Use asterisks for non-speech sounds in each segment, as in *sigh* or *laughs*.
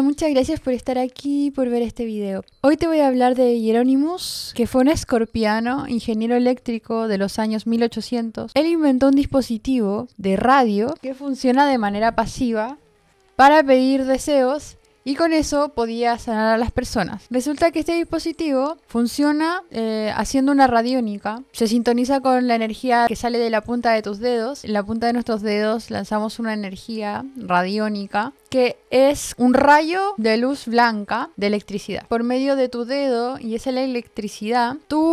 muchas gracias por estar aquí, por ver este video. Hoy te voy a hablar de Hieronymus, que fue un escorpiano, ingeniero eléctrico de los años 1800. Él inventó un dispositivo de radio que funciona de manera pasiva para pedir deseos y con eso podía sanar a las personas. Resulta que este dispositivo funciona eh, haciendo una radiónica, se sintoniza con la energía que sale de la punta de tus dedos. En la punta de nuestros dedos lanzamos una energía radiónica que es un rayo de luz blanca de electricidad. Por medio de tu dedo y es la electricidad, tú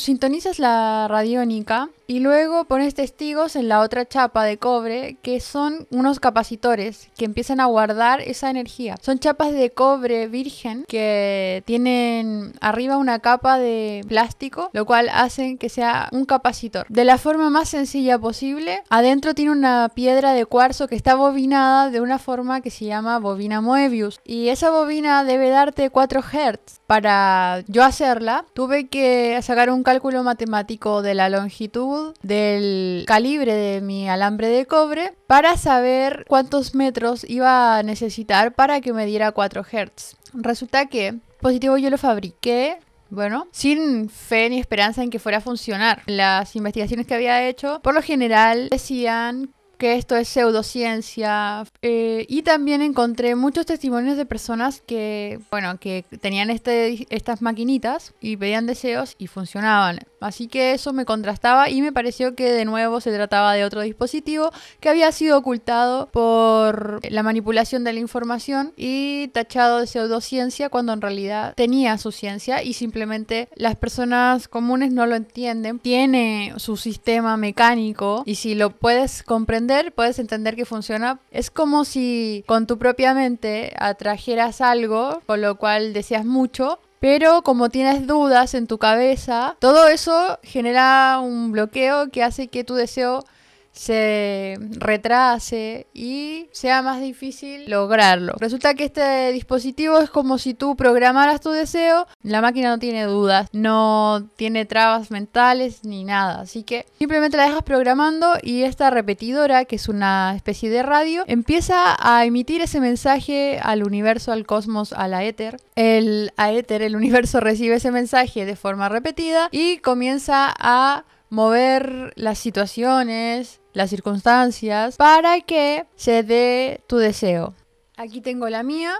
sintonizas la radiónica y luego pones testigos en la otra chapa de cobre que son unos capacitores que empiezan a guardar esa energía. Son chapas de cobre virgen que tienen arriba una capa de plástico, lo cual hacen que sea un capacitor. De la forma más sencilla posible, adentro tiene una piedra de cuarzo que está bobinada de una forma que se llama bobina Moebius y esa bobina debe darte 4 Hz. Para yo hacerla, tuve que sacar un cálculo matemático de la longitud, del calibre de mi alambre de cobre, para saber cuántos metros iba a necesitar para que me diera 4 Hz. Resulta que positivo yo lo fabriqué bueno, sin fe ni esperanza en que fuera a funcionar. Las investigaciones que había hecho, por lo general, decían que esto es pseudociencia. Eh, y también encontré muchos testimonios de personas que, bueno, que tenían este, estas maquinitas y pedían deseos y funcionaban. Así que eso me contrastaba y me pareció que de nuevo se trataba de otro dispositivo que había sido ocultado por la manipulación de la información y tachado de pseudociencia cuando en realidad tenía su ciencia y simplemente las personas comunes no lo entienden. Tiene su sistema mecánico y si lo puedes comprender, puedes entender que funciona. Es como si con tu propia mente atrajeras algo, con lo cual deseas mucho pero como tienes dudas en tu cabeza, todo eso genera un bloqueo que hace que tu deseo se retrase y sea más difícil lograrlo. Resulta que este dispositivo es como si tú programaras tu deseo, la máquina no tiene dudas, no tiene trabas mentales ni nada, así que simplemente la dejas programando y esta repetidora, que es una especie de radio, empieza a emitir ese mensaje al universo, al cosmos, al la éter. El aéter, el universo *laughs* recibe ese mensaje de forma repetida y comienza a mover las situaciones, las circunstancias, para que se dé tu deseo. Aquí tengo la mía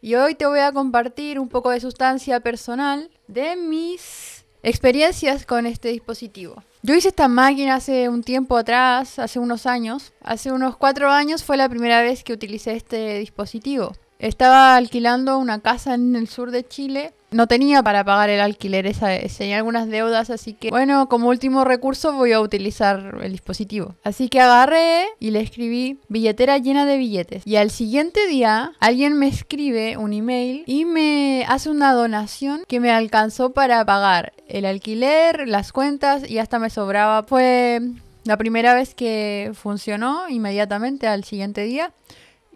y hoy te voy a compartir un poco de sustancia personal de mis experiencias con este dispositivo. Yo hice esta máquina hace un tiempo atrás, hace unos años. Hace unos cuatro años fue la primera vez que utilicé este dispositivo. Estaba alquilando una casa en el sur de Chile no tenía para pagar el alquiler esa vez, tenía algunas deudas, así que bueno, como último recurso voy a utilizar el dispositivo. Así que agarré y le escribí billetera llena de billetes. Y al siguiente día alguien me escribe un email y me hace una donación que me alcanzó para pagar el alquiler, las cuentas y hasta me sobraba. Fue la primera vez que funcionó inmediatamente al siguiente día.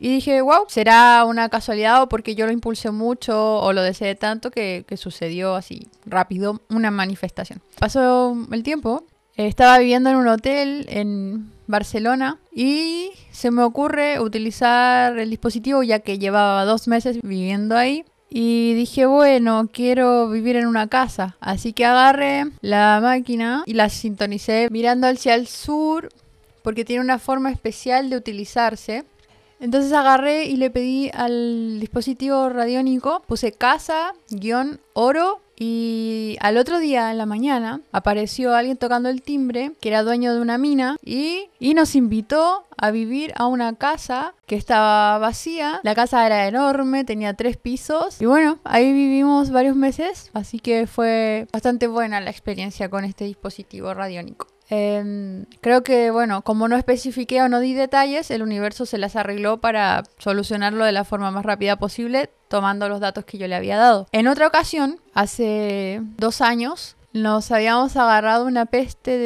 Y dije, wow, será una casualidad o porque yo lo impulsé mucho o lo deseé tanto que, que sucedió así rápido una manifestación. Pasó el tiempo, estaba viviendo en un hotel en Barcelona y se me ocurre utilizar el dispositivo ya que llevaba dos meses viviendo ahí. Y dije, bueno, quiero vivir en una casa. Así que agarré la máquina y la sintonicé mirando hacia el sur porque tiene una forma especial de utilizarse entonces agarré y le pedí al dispositivo radiónico, puse casa, guión, oro y al otro día, en la mañana, apareció alguien tocando el timbre, que era dueño de una mina, y, y, nos invitó a vivir a una casa que estaba vacía. La casa era enorme, tenía tres pisos. Y bueno, ahí vivimos varios meses, así que fue bastante buena la experiencia con este dispositivo radiónico. Em, creo que, bueno, como no especifiqué o no di detalles, el universo se las arregló para solucionarlo de la forma más rápida posible, tomando los datos que yo le había dado. En otra ocasión, hace dos años, nos habíamos agarrado una peste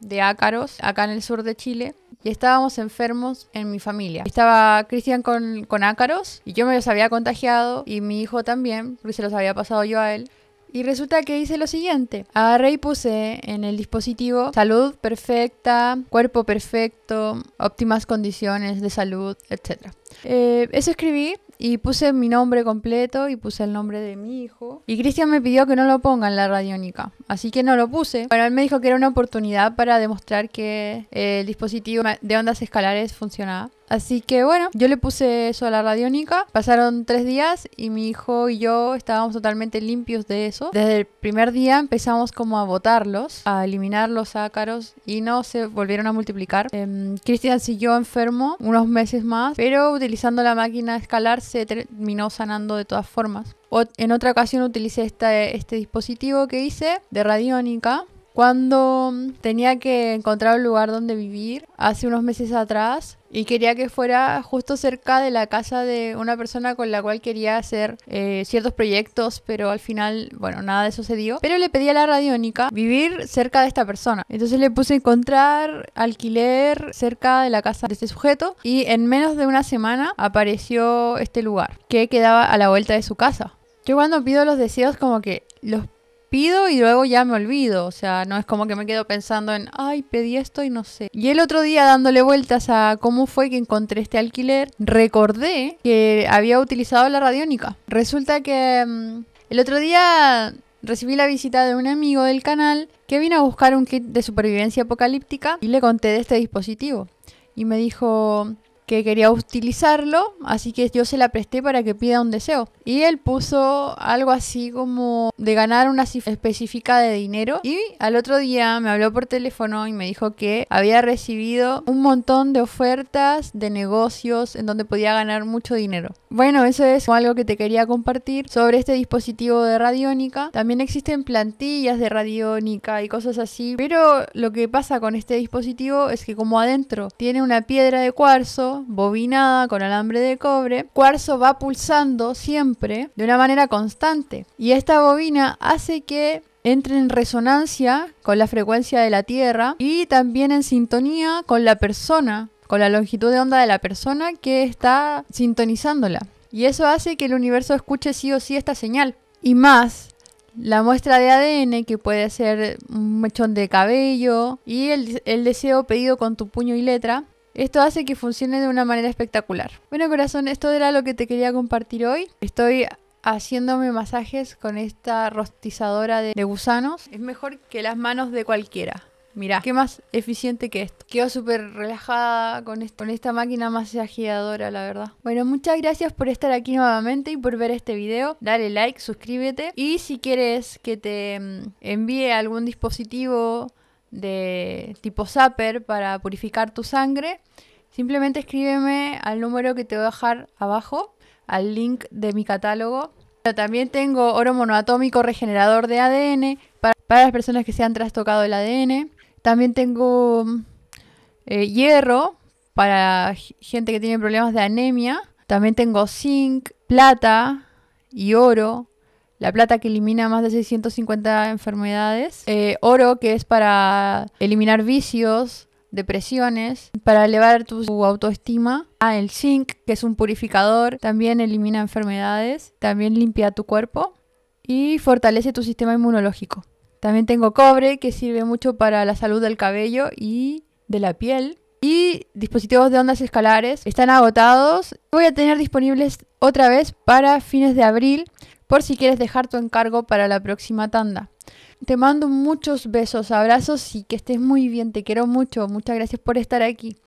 de, ácaros acá en el sur de Chile y estábamos enfermos en mi familia. Estaba Cristian con, con ácaros y yo me los había contagiado y mi hijo también, porque se los había pasado yo a él. Y resulta que hice lo siguiente. Agarré y puse en el dispositivo salud perfecta, cuerpo perfecto, óptimas condiciones de salud, etc. Eh, eso escribí y puse mi nombre completo y puse el nombre de mi hijo. Y Cristian me pidió que no lo ponga en la radiónica, así que no lo puse. Bueno, él me dijo que era una oportunidad para demostrar que eh, el dispositivo de ondas escalares funcionaba. Así que bueno, yo le puse eso a la radiónica. Pasaron tres días y mi hijo y yo estábamos totalmente limpios de eso. Desde el primer día empezamos como a botarlos, a eliminar los ácaros y no se volvieron a multiplicar. Em, Cristian siguió enfermo unos meses más, pero utilizando la máquina escalar se terminó sanando de todas formas. O en otra ocasión utilicé este dispositivo que hice de radiónica cuando tenía que encontrar un lugar donde vivir hace unos meses atrás y quería que fuera justo cerca de la casa de una persona con la cual quería hacer eh, ciertos proyectos, pero al final, bueno, nada de eso se dio. Pero le pedí a la radiónica vivir cerca de esta persona. Entonces le puse encontrar alquiler cerca de la casa de este sujeto y en menos de una semana apareció este lugar que quedaba a la vuelta de su casa. Yo cuando pido los deseos como que los pido y luego ya me olvido. O sea, no es como que me quedo pensando en, ay, pedí esto y no sé. Y el otro día dándole vueltas a cómo fue que encontré este alquiler, recordé que había utilizado la radiónica. Resulta que mm, el otro día recibí la visita de un amigo del canal que vino a buscar un kit de supervivencia apocalíptica y le conté de este dispositivo. Y me dijo, que quería utilizarlo, así que yo se la presté para que pida un deseo. Y él puso algo así como de ganar una cifra específica de dinero. Y al otro día me habló por teléfono y me dijo que había recibido un montón de ofertas de negocios en donde podía ganar mucho dinero. Bueno, eso es algo que te quería compartir sobre este dispositivo de radiónica. También existen plantillas de radiónica y cosas así, pero lo que pasa con este dispositivo es que como adentro tiene una piedra de cuarzo, bobinada con alambre de cobre, cuarzo va pulsando siempre de una manera constante. Y esta bobina hace que entre en resonancia con la frecuencia de la Tierra y también en sintonía con la persona, con la longitud de onda de la persona que está sintonizándola. Y eso hace que el universo escuche sí o sí esta señal. Y más, la muestra de ADN, que puede ser un mechón de cabello, y el, deseo pedido con tu puño y letra, esto hace que funcione de una manera espectacular. Bueno corazón, esto era lo que te quería compartir hoy. Estoy haciéndome masajes con esta rostizadora de, gusanos. Es mejor que las manos de cualquiera. Mirá, qué más eficiente que esto. Quedo súper relajada con, con esta máquina masajeadora, la verdad. Bueno, muchas gracias por estar aquí nuevamente y por ver este video. Dale like, suscríbete. Y si quieres que te mm, envíe algún dispositivo de tipo Zapper para purificar tu sangre, simplemente escríbeme al número que te voy a dejar abajo, al link de mi catálogo. también tengo oro monoatómico regenerador de ADN para, las personas que se han trastocado el ADN. También tengo mm, eh, hierro para gente que tiene problemas de anemia. También tengo zinc, plata y oro la plata que elimina más de 650 enfermedades. Eh, oro que es para eliminar vicios, depresiones, para elevar tu, autoestima. Ah, el zinc que es un purificador, también elimina enfermedades, también limpia tu cuerpo y fortalece tu sistema inmunológico. También tengo cobre que sirve mucho para la salud del cabello y de la piel. Y dispositivos de ondas escalares están agotados. Voy a tener disponibles otra vez para fines de abril por si quieres dejar tu encargo para la próxima tanda. Te mando muchos besos, abrazos y que estés muy bien, te quiero mucho, muchas gracias por estar aquí.